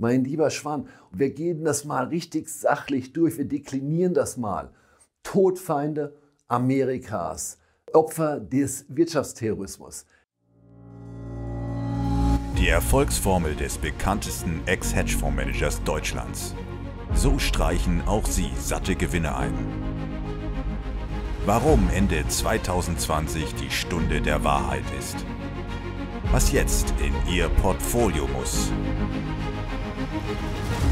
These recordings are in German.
mein lieber Schwan, wir gehen das mal richtig sachlich durch, wir deklinieren das mal. Todfeinde Amerikas, Opfer des Wirtschaftsterrorismus. Die Erfolgsformel des bekanntesten Ex-Hedgefondsmanagers Deutschlands. So streichen auch Sie satte Gewinne ein. Warum Ende 2020 die Stunde der Wahrheit ist. Was jetzt in Ihr Portfolio muss.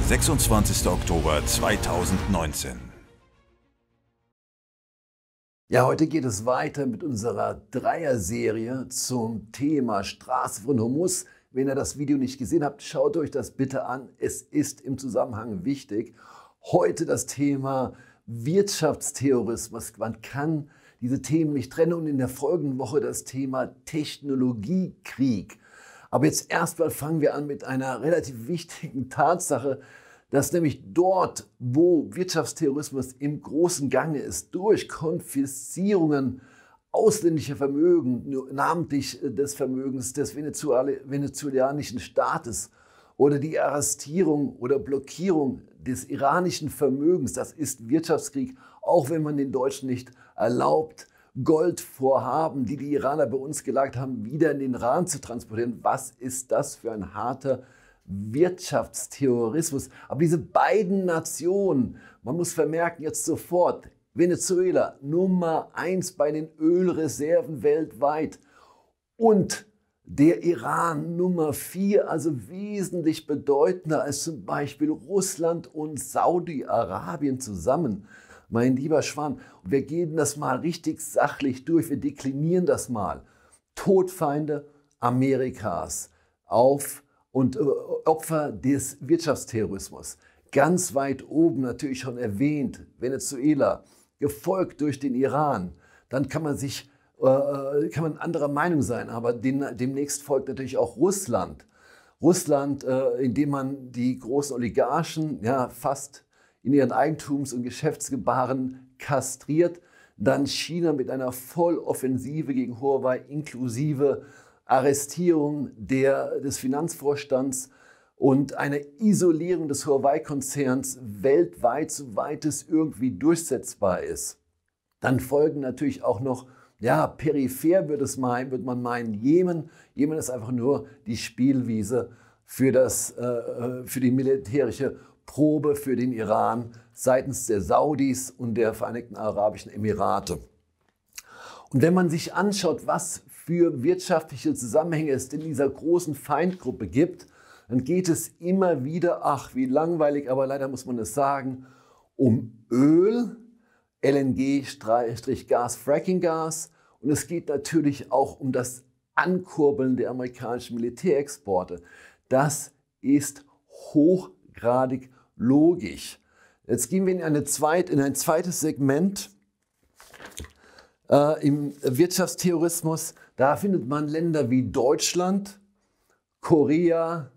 26. Oktober 2019. Ja, heute geht es weiter mit unserer Dreier-Serie zum Thema Straße von Humus. Wenn ihr das Video nicht gesehen habt, schaut euch das bitte an. Es ist im Zusammenhang wichtig. Heute das Thema Wirtschaftstheorismus. Man kann diese Themen nicht trennen und in der folgenden Woche das Thema Technologiekrieg. Aber jetzt erstmal fangen wir an mit einer relativ wichtigen Tatsache, dass nämlich dort, wo Wirtschaftsterrorismus im großen Gange ist, durch Konfiszierungen ausländischer Vermögen, namentlich äh, des Vermögens des venezolanischen Staates oder die Arrestierung oder Blockierung des iranischen Vermögens, das ist Wirtschaftskrieg, auch wenn man den Deutschen nicht erlaubt, Goldvorhaben, die die Iraner bei uns gelagert haben, wieder in den Iran zu transportieren. Was ist das für ein harter Wirtschaftsterrorismus? Aber diese beiden Nationen, man muss vermerken jetzt sofort, Venezuela Nummer eins bei den Ölreserven weltweit und der Iran Nummer vier, also wesentlich bedeutender als zum Beispiel Russland und Saudi-Arabien zusammen mein lieber Schwan. wir gehen das mal richtig sachlich durch, wir deklinieren das mal. Todfeinde Amerikas auf und äh, Opfer des Wirtschaftsterrorismus. Ganz weit oben natürlich schon erwähnt, Venezuela, gefolgt durch den Iran. Dann kann man sich äh, äh kann man anderer Meinung sein, aber den, demnächst folgt natürlich auch Russland. Russland, äh, indem man die großen Oligarchen ja, fast in ihren Eigentums- und Geschäftsgebaren kastriert. Dann China mit einer Volloffensive gegen Huawei inklusive Arrestierung der, des Finanzvorstands und eine Isolierung des Huawei-Konzerns weltweit, soweit es irgendwie durchsetzbar ist. Dann folgen natürlich auch noch, ja, peripher würde, es man meinen, Jemen. Jemen ist einfach nur die Spielwiese für, das, äh, äh für die militärische Probe für den Iran seitens der Saudis und der Vereinigten Arabischen Emirate. Und wenn man sich anschaut, was für wirtschaftliche Zusammenhänge es in dieser großen Feindgruppe gibt, dann geht es immer wieder, ach wie langweilig, aber leider muss man es sagen, um Öl, LNG-Gas, Fracking-Gas. und es geht natürlich auch um das Ankurbeln der amerikanischen Militärexporte. Das ist hochgradig Logik. Jetzt gehen wir in, eine zweit, in ein zweites Segment äh, im Wirtschaftstheorismus. Da findet man Länder wie Deutschland, Korea,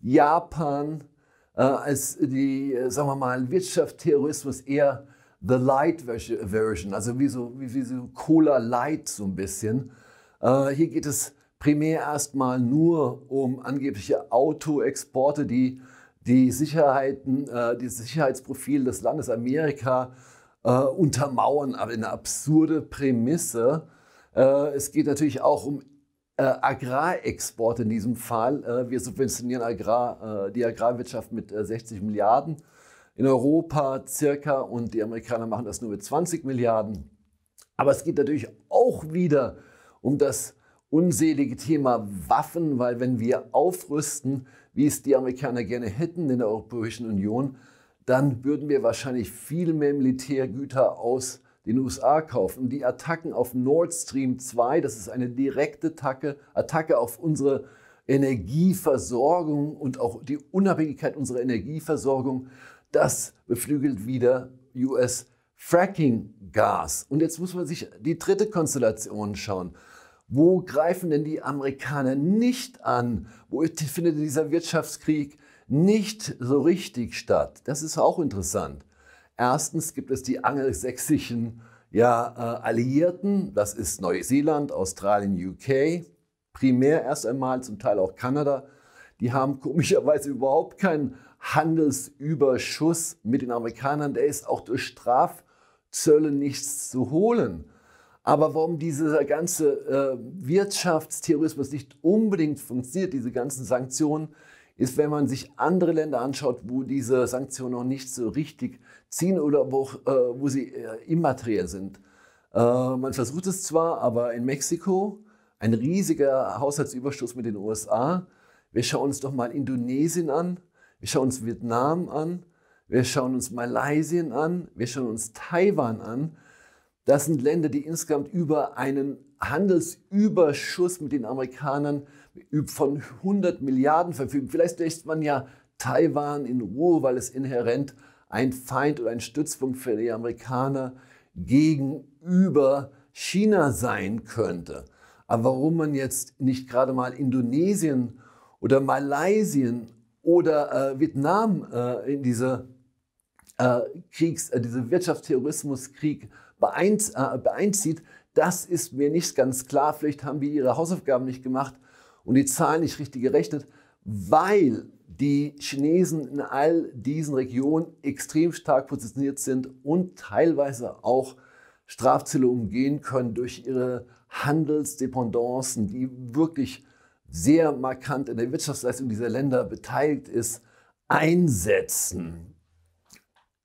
Japan äh, als die, äh, sagen wir mal, Wirtschaftstheorismus eher The Light Version, also wie so, wie, wie so Cola Light so ein bisschen. Äh, hier geht es primär erstmal nur um angebliche Autoexporte, die die Sicherheiten, äh, das Sicherheitsprofil des Landes Amerika äh, untermauern, aber eine absurde Prämisse. Äh, es geht natürlich auch um äh, Agrarexport in diesem Fall. Äh, wir subventionieren Agrar, äh, die Agrarwirtschaft mit 60 äh, Milliarden in Europa circa und die Amerikaner machen das nur mit 20 Milliarden. Aber es geht natürlich auch wieder um das unselige Thema Waffen, weil wenn wir aufrüsten, wie es die Amerikaner gerne hätten in der Europäischen Union, dann würden wir wahrscheinlich viel mehr Militärgüter aus den USA kaufen. die Attacken auf Nord Stream 2, das ist eine direkte Attacke, Attacke auf unsere Energieversorgung und auch die Unabhängigkeit unserer Energieversorgung, das beflügelt wieder US-Fracking-Gas. Und jetzt muss man sich die dritte Konstellation schauen. Wo greifen denn die Amerikaner nicht an? Wo findet dieser Wirtschaftskrieg nicht so richtig statt? Das ist auch interessant. Erstens gibt es die angelsächsischen ja, äh, Alliierten, das ist Neuseeland, Australien, UK, primär erst einmal, zum Teil auch Kanada. Die haben komischerweise überhaupt keinen Handelsüberschuss mit den Amerikanern. Der ist auch durch Strafzölle nichts zu holen. Aber warum dieser ganze äh, Wirtschaftsterrorismus nicht unbedingt funktioniert, diese ganzen Sanktionen, ist, wenn man sich andere Länder anschaut, wo diese Sanktionen noch nicht so richtig ziehen oder wo, äh, wo sie äh, immateriell sind. Äh, man versucht es zwar, aber in Mexiko ein riesiger Haushaltsüberschuss mit den USA. Wir schauen uns doch mal Indonesien an, wir schauen uns Vietnam an, wir schauen uns Malaysia an, wir schauen uns Taiwan an. Das sind Länder, die insgesamt über einen Handelsüberschuss mit den Amerikanern von 100 Milliarden verfügen. Vielleicht lässt man ja Taiwan in Ruhe, weil es inhärent ein Feind oder ein Stützpunkt für die Amerikaner gegenüber China sein könnte. Aber warum man jetzt nicht gerade mal Indonesien oder Malaysia oder äh, Vietnam äh, in diese, äh, Kriegs-, äh, diese Wirtschaftsterrorismuskrieg beeinz, äh, beeinzieht, das ist mir nicht ganz klar. Vielleicht haben wir ihre Hausaufgaben nicht gemacht und die Zahlen nicht richtig gerechnet, weil die Chinesen in all diesen Regionen extrem stark positioniert sind und teilweise auch Strafzölle umgehen können durch ihre Handelsdependancen, die wirklich sehr markant in der Wirtschaftsleistung dieser Länder beteiligt ist, einsetzen.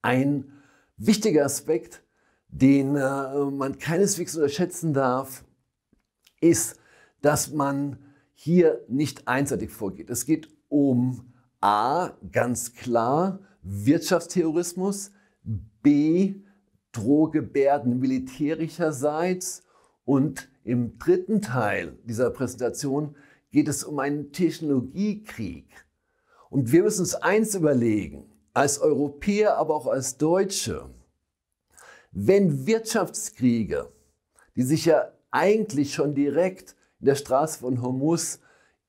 Ein wichtiger Aspekt den äh, man keineswegs unterschätzen darf, ist, dass man hier nicht einseitig vorgeht. Es geht um A, ganz klar, Wirtschaftsterrorismus, B, Drohgebärden militärischerseits und im dritten Teil dieser Präsentation geht es um einen Technologiekrieg. Und wir müssen uns eins überlegen, als Europäer, aber auch als Deutsche, wenn Wirtschaftskriege, die sich ja eigentlich schon direkt in der Straße von Hormuz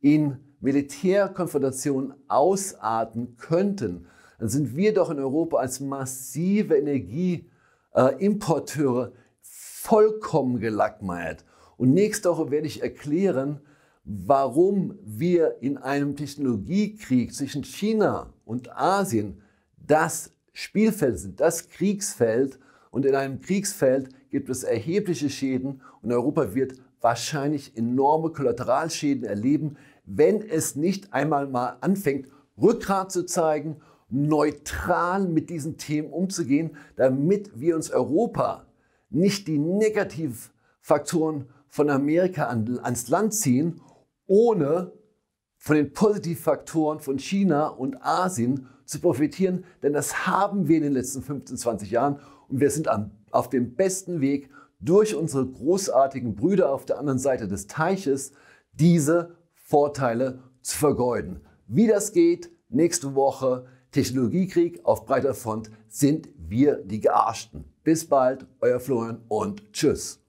in Militärkonfrontationen ausarten könnten, dann sind wir doch in Europa als massive Energieimporteure vollkommen gelackmeiert. Und nächste Woche werde ich erklären, warum wir in einem Technologiekrieg zwischen China und Asien das Spielfeld sind, das Kriegsfeld, und in einem Kriegsfeld gibt es erhebliche Schäden und Europa wird wahrscheinlich enorme Kollateralschäden erleben, wenn es nicht einmal mal anfängt, Rückgrat zu zeigen, neutral mit diesen Themen umzugehen, damit wir uns Europa nicht die Negativfaktoren von Amerika an, ans Land ziehen, ohne von den Positivfaktoren von China und Asien zu profitieren, denn das haben wir in den letzten 15, 20 Jahren und wir sind am, auf dem besten Weg, durch unsere großartigen Brüder auf der anderen Seite des Teiches diese Vorteile zu vergeuden. Wie das geht, nächste Woche Technologiekrieg auf breiter Front sind wir die Gearschten. Bis bald, euer Florian und tschüss.